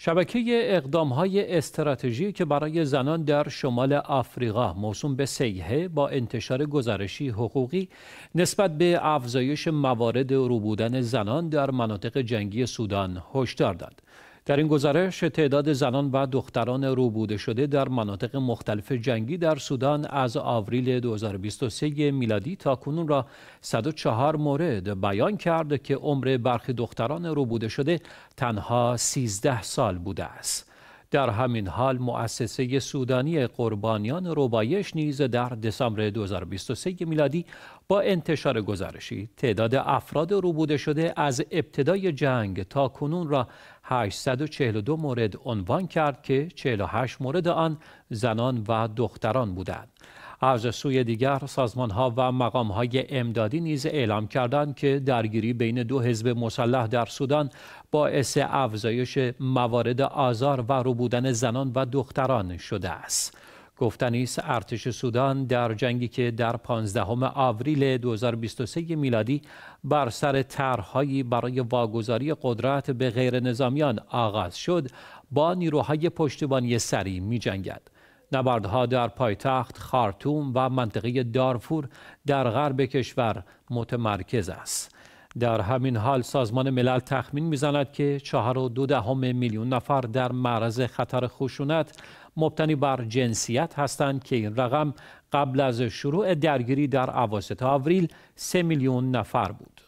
شبکه اقدام های استراتژی که برای زنان در شمال آفریقا موسوم به سیحه با انتشار گزارشی حقوقی نسبت به افزایش موارد روبودن زنان در مناطق جنگی سودان هشدار داد. در این گزارش تعداد زنان و دختران روبوده شده در مناطق مختلف جنگی در سودان از آوریل 2023 میلادی تا کنون را 104 مورد بیان کرد که عمر برخی دختران روبوده شده تنها 13 سال بوده است. در همین حال مؤسسه سودانی قربانیان روبایش نیز در دسامبر 2023 میلادی با انتشار گزارشی تعداد افراد روبوده شده از ابتدای جنگ تا کنون را 842 مورد عنوان کرد که 48 مورد آن زنان و دختران بودند. از سوی دیگر سازمان ها و مقام های امدادی نیز اعلام کردند که درگیری بین دو حزب مسلح در سودان باعث افزایش موارد آزار و روبودن زنان و دختران شده است. گفتنی ارتش سودان در جنگی که در 15 آوریل 2023 میلادی بر سر طرحهایی برای واگذاری قدرت به غیر نظامیان آغاز شد با نیروهای پشتیبانی سری می جنگد. نبردها در پایتخت خارتوم و منطقه دارفور در غرب کشور متمرکز است. در همین حال سازمان ملل تخمین میزند که چهار و دو دهم میلیون نفر در معرض خطر خشونت مبتنی بر جنسیت هستند که این رقم قبل از شروع درگیری در اواسط آوریل سه میلیون نفر بود.